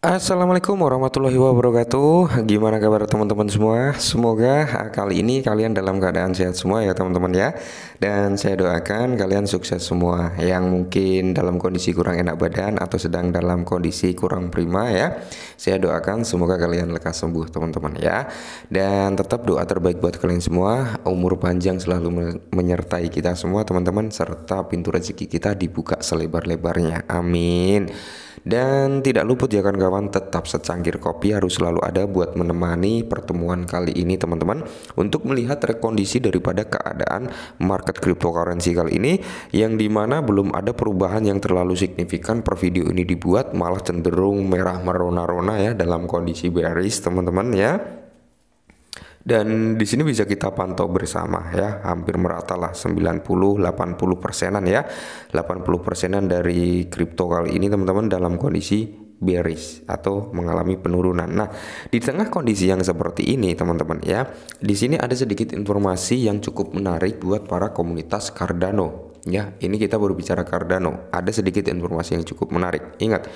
Assalamualaikum warahmatullahi wabarakatuh Gimana kabar teman-teman semua Semoga ah, kali ini kalian dalam keadaan sehat semua ya teman-teman ya Dan saya doakan kalian sukses semua Yang mungkin dalam kondisi kurang enak badan Atau sedang dalam kondisi kurang prima ya Saya doakan semoga kalian lekas sembuh teman-teman ya Dan tetap doa terbaik buat kalian semua Umur panjang selalu menyertai kita semua teman-teman Serta pintu rezeki kita dibuka selebar-lebarnya Amin Dan tidak luput ya kan kawan kawan tetap secangkir kopi harus selalu ada buat menemani pertemuan kali ini teman-teman untuk melihat rekondisi daripada keadaan market cryptocurrency kali ini yang dimana belum ada perubahan yang terlalu signifikan per video ini dibuat malah cenderung merah merona-rona ya dalam kondisi bearish teman-teman ya dan di sini bisa kita pantau bersama ya hampir merata lah 90 80 persenan ya 80 persenan dari kripto kali ini teman-teman dalam kondisi bearish atau mengalami penurunan. Nah, di tengah kondisi yang seperti ini, teman-teman ya, di sini ada sedikit informasi yang cukup menarik buat para komunitas Cardano. Ya, ini kita baru bicara Cardano. Ada sedikit informasi yang cukup menarik. Ingat,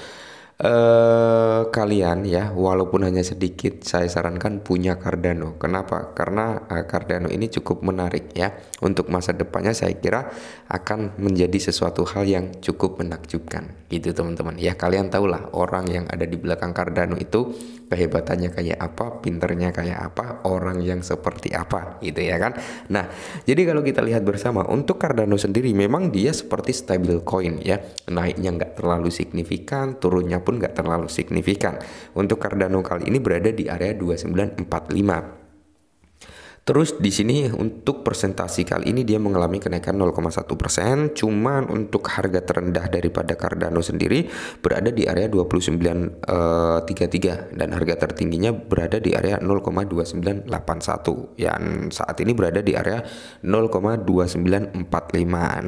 eh, kalian ya walaupun hanya sedikit saya sarankan punya Cardano. Kenapa? Karena eh, Cardano ini cukup menarik ya. Untuk masa depannya saya kira akan menjadi sesuatu hal yang cukup menakjubkan. Gitu teman-teman. Ya kalian tahulah orang yang ada di belakang Cardano itu kehebatannya kayak apa, pinternya kayak apa, orang yang seperti apa gitu ya kan. Nah, jadi kalau kita lihat bersama untuk Cardano sendiri memang dia seperti stable coin ya. Naiknya nggak terlalu signifikan, turunnya pun nggak terlalu signifikan. Untuk Cardano kali ini berada di area 2945. Terus di sini untuk presentasi kali ini dia mengalami kenaikan 0,1 persen, cuman untuk harga terendah daripada Cardano sendiri berada di area 2933 eh, dan harga tertingginya berada di area 0,2981 yang saat ini berada di area 0,2945.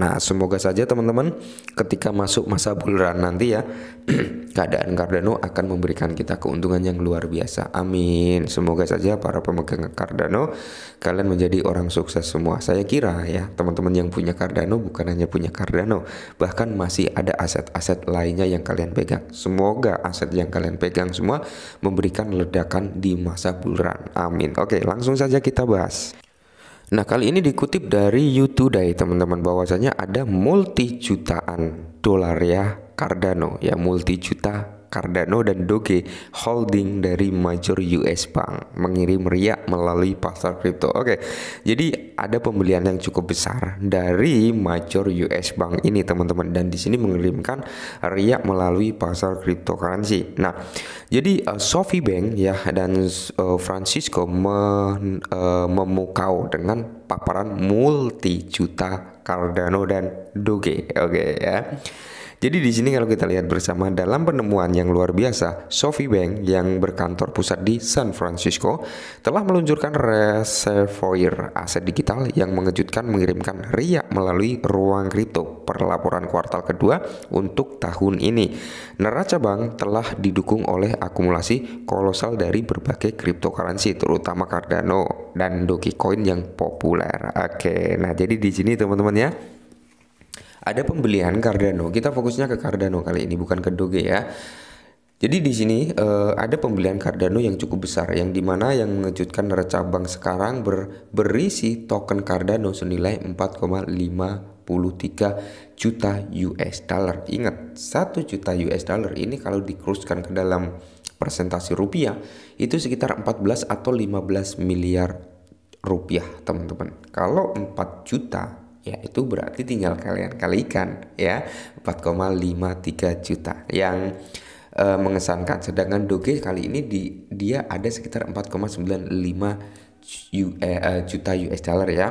Nah semoga saja teman-teman ketika masuk masa buluran nanti ya keadaan Cardano akan memberikan kita keuntungan yang luar biasa. Amin. Semoga saja para pemegang Cardano kalian menjadi orang sukses semua. Saya kira ya, teman-teman yang punya Cardano bukan hanya punya Cardano, bahkan masih ada aset-aset lainnya yang kalian pegang. Semoga aset yang kalian pegang semua memberikan ledakan di masa bulan. Amin. Oke, langsung saja kita bahas. Nah, kali ini dikutip dari YouTube Day, teman-teman, bahwasanya ada multi jutaan dolar ya Cardano ya multi juta Cardano dan Doge holding dari major US Bank mengirim riak melalui pasar kripto. Oke, jadi ada pembelian yang cukup besar dari major US Bank ini teman-teman dan di sini mengirimkan riak melalui pasar cryptocurrency. Nah, jadi uh, eh, Sofi Bank ya dan uh, Francisco me, uh, eh, memukau dengan paparan multi juta Cardano dan Doge. Oke ya. Jadi di sini kalau kita lihat bersama dalam penemuan yang luar biasa, Bank yang berkantor pusat di San Francisco telah meluncurkan reservoir aset digital yang mengejutkan mengirimkan riak melalui ruang kripto perlaporan kuartal kedua untuk tahun ini. Neraca bank telah didukung oleh akumulasi kolosal dari berbagai cryptocurrency terutama Cardano dan Dogecoin yang populer. Oke, nah jadi di sini teman-teman ya ada pembelian Cardano. Kita fokusnya ke Cardano kali ini bukan ke Doge ya. Jadi di sini uh, ada pembelian Cardano yang cukup besar yang dimana yang mengejutkan neraca cabang sekarang ber, berisi token Cardano senilai 4,53 juta US dollar. Ingat, 1 juta US dollar ini kalau dikeruskan ke dalam presentasi rupiah itu sekitar 14 atau 15 miliar rupiah, teman-teman. Kalau 4 juta ya itu berarti tinggal kalian kalikan ya 4,53 juta yang e, mengesankan sedangkan Doge kali ini di, dia ada sekitar 4,95 sembilan eh, eh, juta US dollar ya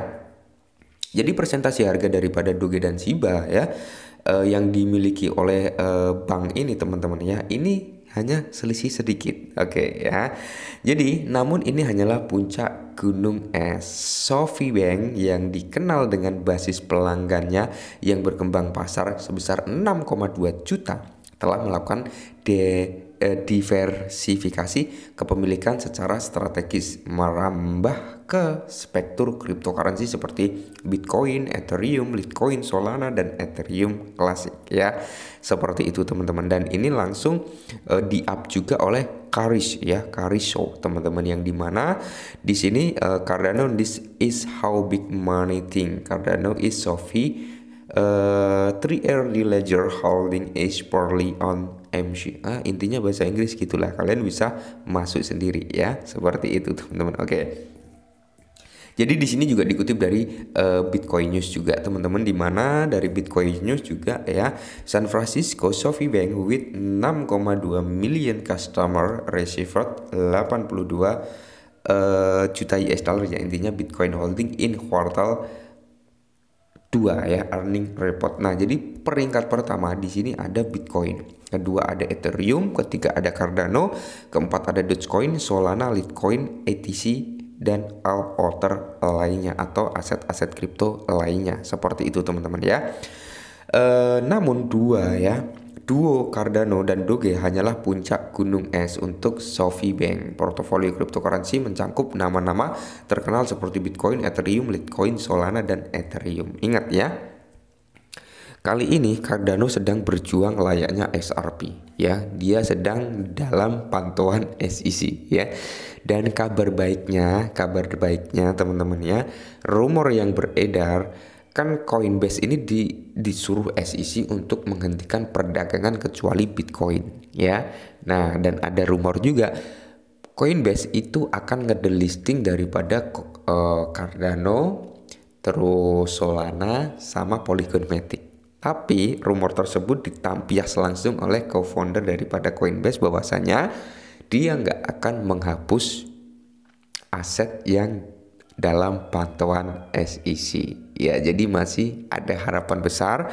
jadi persentase harga daripada Doge dan Shiba ya uh, yang dimiliki oleh uh, bank ini teman-teman ya ini hanya selisih sedikit. Oke okay, ya. Jadi, namun ini hanyalah puncak gunung es. Sophie Bank yang dikenal dengan basis pelanggannya yang berkembang pasar sebesar 6,2 juta telah melakukan de eh, diversifikasi kepemilikan secara strategis merambah ke spektrum cryptocurrency seperti Bitcoin, Ethereum, Litecoin, Solana dan Ethereum Classic ya. Seperti itu teman-teman dan ini langsung eh, di-up juga oleh Karish, ya, Karisho teman-teman yang dimana di sini eh, Cardano this is how big money thing. Cardano is Sophie uh, eh, 3 early ledger holding is poorly on MCA intinya bahasa Inggris gitulah kalian bisa masuk sendiri ya seperti itu teman-teman oke Jadi di sini juga dikutip dari uh, Bitcoin News juga teman-teman di mana dari Bitcoin News juga ya San Francisco Bank with 6,2 million customer received 82 Uh, eh, juta US dollar ya intinya Bitcoin holding in quartal 2 ya earning report. Nah, jadi peringkat pertama di sini ada Bitcoin, kedua ada Ethereum, ketiga ada Cardano, keempat ada Dogecoin, Solana, Litecoin, ETC, dan all other lainnya atau aset-aset kripto lainnya seperti itu teman-teman ya e, namun dua ya duo Cardano dan Doge hanyalah puncak gunung es untuk Sophie Bank. Portofolio cryptocurrency mencakup nama-nama terkenal seperti Bitcoin, Ethereum, Litecoin, Solana, dan Ethereum. Ingat ya, Kali ini Cardano sedang berjuang layaknya XRP ya. Dia sedang dalam pantauan SEC ya. Dan kabar baiknya, kabar baiknya teman-teman ya, rumor yang beredar kan Coinbase ini di, disuruh SEC untuk menghentikan perdagangan kecuali Bitcoin ya. Nah, dan ada rumor juga Coinbase itu akan ngedelisting daripada uh, Cardano, terus Solana sama Polygon Matic tapi rumor tersebut ditampias langsung oleh co-founder daripada Coinbase bahwasanya dia nggak akan menghapus aset yang dalam pantauan SEC. Ya, jadi masih ada harapan besar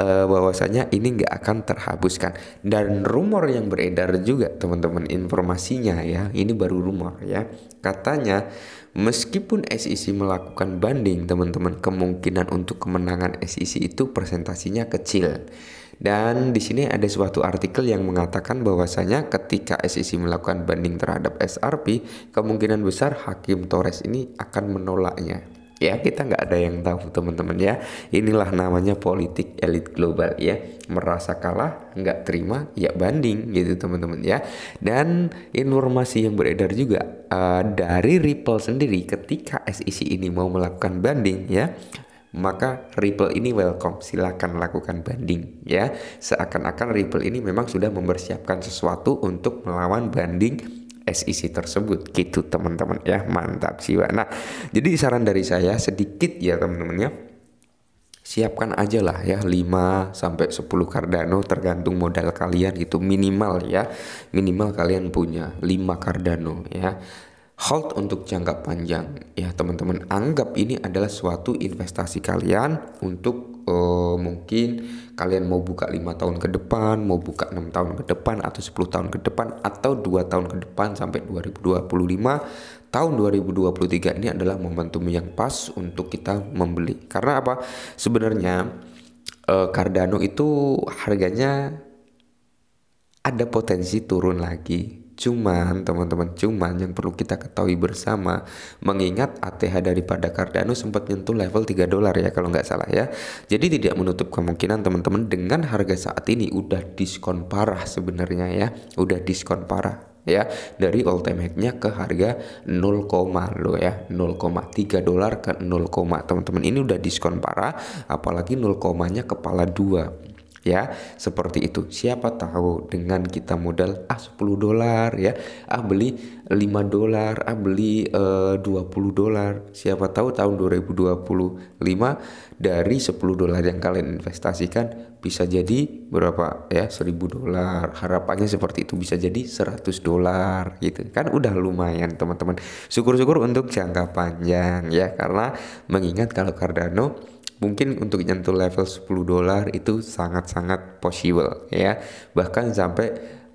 uh, bahwasanya ini nggak akan terhapuskan. Dan rumor yang beredar juga, teman-teman, informasinya ya, ini baru rumor ya. Katanya meskipun SEC melakukan banding, teman-teman, kemungkinan untuk kemenangan SEC itu presentasinya kecil. Dan di sini ada suatu artikel yang mengatakan bahwasanya ketika SEC melakukan banding terhadap SRP, kemungkinan besar Hakim Torres ini akan menolaknya ya kita nggak ada yang tahu teman-teman ya inilah namanya politik elit global ya merasa kalah nggak terima ya banding gitu teman-teman ya dan informasi yang beredar juga uh, dari Ripple sendiri ketika SEC ini mau melakukan banding ya maka Ripple ini welcome, silakan lakukan banding ya. Seakan-akan Ripple ini memang sudah mempersiapkan sesuatu untuk melawan banding SEC tersebut gitu teman-teman ya mantap sih jiwa nah jadi saran dari saya sedikit ya teman-teman ya siapkan aja lah ya 5 sampai 10 Cardano tergantung modal kalian gitu minimal ya minimal kalian punya 5 Cardano ya hold untuk jangka panjang ya teman-teman anggap ini adalah suatu investasi kalian untuk uh, mungkin kalian mau buka lima tahun ke depan mau buka enam tahun ke depan atau 10 tahun ke depan atau dua tahun ke depan sampai 2025 tahun 2023 ini adalah momentum yang pas untuk kita membeli karena apa sebenarnya uh, Cardano itu harganya ada potensi turun lagi Cuman teman-teman cuman yang perlu kita ketahui bersama mengingat ATH daripada Cardano sempat nyentuh level 3 dolar ya kalau nggak salah ya. Jadi tidak menutup kemungkinan teman-teman dengan harga saat ini udah diskon parah sebenarnya ya. Udah diskon parah ya dari all time high-nya ke harga 0, lo ya 0,3 dolar ke 0, teman-teman ini udah diskon parah apalagi 0, nya kepala 2 ya seperti itu siapa tahu dengan kita modal ah 10 dolar ya ah beli 5 dolar ah beli eh, 20 dolar siapa tahu tahun 2025 dari 10 dolar yang kalian investasikan bisa jadi berapa ya 1000 dolar harapannya seperti itu bisa jadi 100 dolar gitu kan udah lumayan teman-teman syukur-syukur untuk jangka panjang ya karena mengingat kalau Cardano mungkin untuk nyentuh level 10 dolar itu sangat-sangat possible ya. Bahkan sampai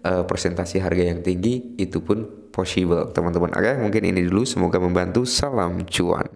uh, eh, presentasi harga yang tinggi itu pun possible teman-teman. Oke, mungkin ini dulu semoga membantu. Salam cuan.